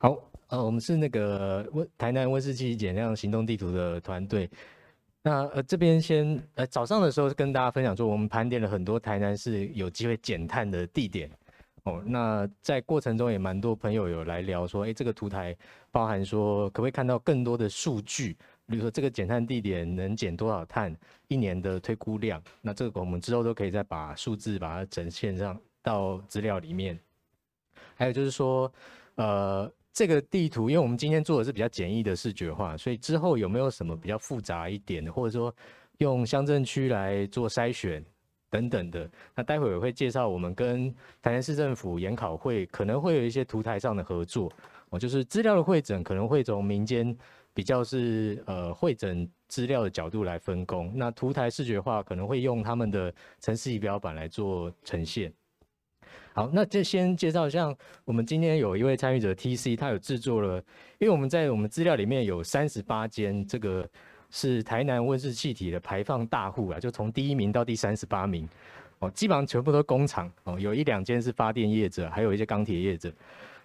好，呃，我们是那个温台南温室气体减量行动地图的团队。那呃，这边先呃，早上的时候跟大家分享说，我们盘点了很多台南市有机会减碳的地点。哦，那在过程中也蛮多朋友有来聊说，哎，这个图台包含说，可不可以看到更多的数据？比如说这个减碳地点能减多少碳，一年的推估量？那这个我们之后都可以再把数字把它呈现上到资料里面。还有就是说，呃。这个地图，因为我们今天做的是比较简易的视觉化，所以之后有没有什么比较复杂一点，的，或者说用乡镇区来做筛选等等的？那待会儿也会介绍我们跟台南市政府研考会可能会有一些图台上的合作。哦，就是资料的会诊可能会从民间比较是呃会诊资料的角度来分工，那图台视觉化可能会用他们的城市仪表板来做呈现。好，那就先介绍，像我们今天有一位参与者 T C，他有制作了，因为我们在我们资料里面有三十八间，这个是台南温室气体的排放大户啊，就从第一名到第三十八名，哦，基本上全部都工厂哦，有一两间是发电业者，还有一些钢铁业者，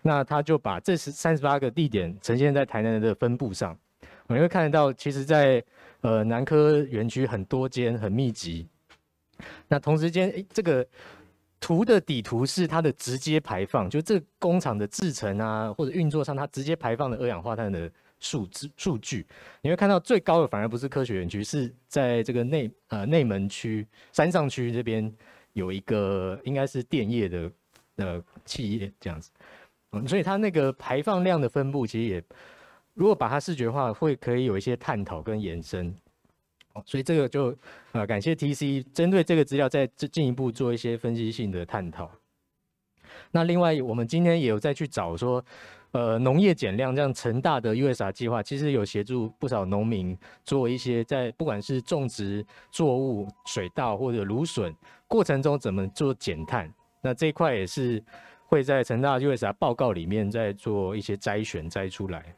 那他就把这十三十八个地点呈现在台南的分布上，我们会看得到，其实在呃南科园区很多间很密集，那同时间这个。图的底图是它的直接排放，就这工厂的制成啊，或者运作上它直接排放的二氧化碳的数字数据。你会看到最高的反而不是科学园区，是在这个内呃内门区山上区这边有一个应该是电业的呃企业这样子，嗯，所以它那个排放量的分布其实也，如果把它视觉化，会可以有一些探讨跟延伸。所以这个就啊，感谢 TC 针对这个资料再进一步做一些分析性的探讨。那另外，我们今天也有在去找说，呃，农业减量这样成大的 USA 计划，其实有协助不少农民做一些在不管是种植作物水稻或者芦笋过程中怎么做减碳。那这一块也是会在成大 USA 报告里面再做一些摘选摘出来。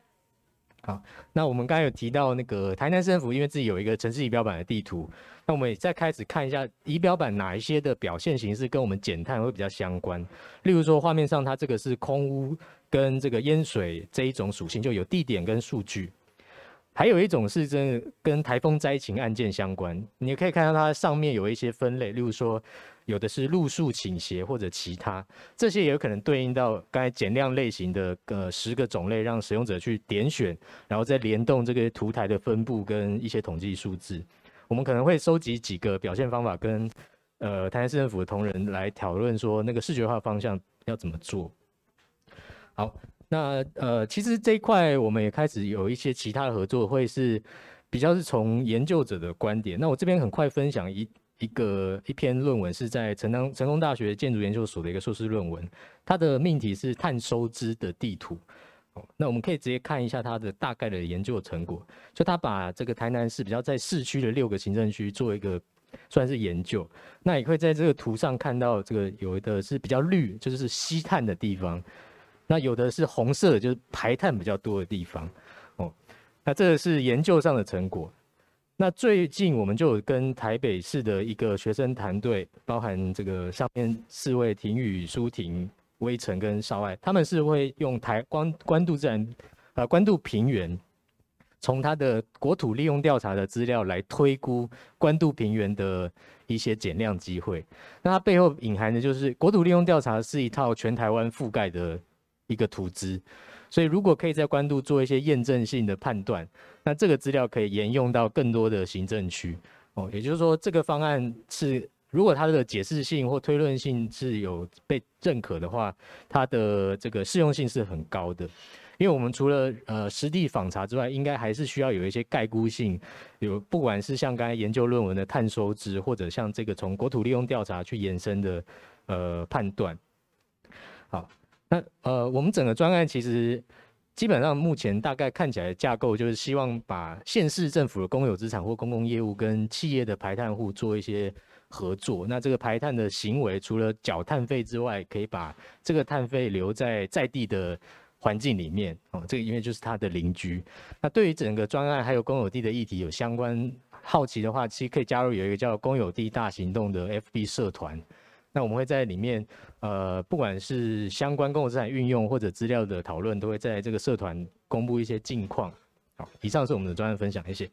好，那我们刚才有提到那个台南市政府，因为自己有一个城市仪表板的地图，那我们也再开始看一下仪表板哪一些的表现形式跟我们减碳会比较相关。例如说，画面上它这个是空污跟这个烟水这一种属性，就有地点跟数据；还有一种是的跟台风灾情案件相关，你可以看到它上面有一些分类，例如说。有的是路数倾斜或者其他，这些也有可能对应到刚才减量类型的呃十个种类，让使用者去点选，然后再联动这个图台的分布跟一些统计数字。我们可能会收集几个表现方法，跟呃台南市政府的同仁来讨论说那个视觉化方向要怎么做。好，那呃其实这一块我们也开始有一些其他的合作，会是比较是从研究者的观点。那我这边很快分享一。一个一篇论文是在成南成功大学建筑研究所的一个硕士论文，它的命题是碳收支的地图。哦，那我们可以直接看一下它的大概的研究成果。就它把这个台南市比较在市区的六个行政区做一个算是研究。那也可以在这个图上看到，这个有的是比较绿，就是吸碳的地方；那有的是红色，就是排碳比较多的地方。哦，那这个是研究上的成果。那最近我们就有跟台北市的一个学生团队，包含这个上面四位婷宇、舒婷、微成跟少爱，他们是会用台关关渡自然，呃关渡平原，从他的国土利用调查的资料来推估关渡平原的一些减量机会。那它背后隐含的，就是国土利用调查是一套全台湾覆盖的。一个图资，所以如果可以在官渡做一些验证性的判断，那这个资料可以沿用到更多的行政区。哦，也就是说，这个方案是如果它的解释性或推论性是有被认可的话，它的这个适用性是很高的。因为我们除了呃实地访查之外，应该还是需要有一些概估性，有不管是像刚才研究论文的碳收支，或者像这个从国土利用调查去延伸的呃判断，好。那呃，我们整个专案其实基本上目前大概看起来架构就是希望把县市政府的公有资产或公共业务跟企业的排碳户做一些合作。那这个排碳的行为除了缴碳费之外，可以把这个碳费留在在地的环境里面哦，这个因为就是他的邻居。那对于整个专案还有公有地的议题有相关好奇的话，其实可以加入有一个叫公有地大行动的 FB 社团。那我们会在里面，呃，不管是相关公共资产运用或者资料的讨论，都会在这个社团公布一些近况。好，以上是我们的专案分享，谢谢。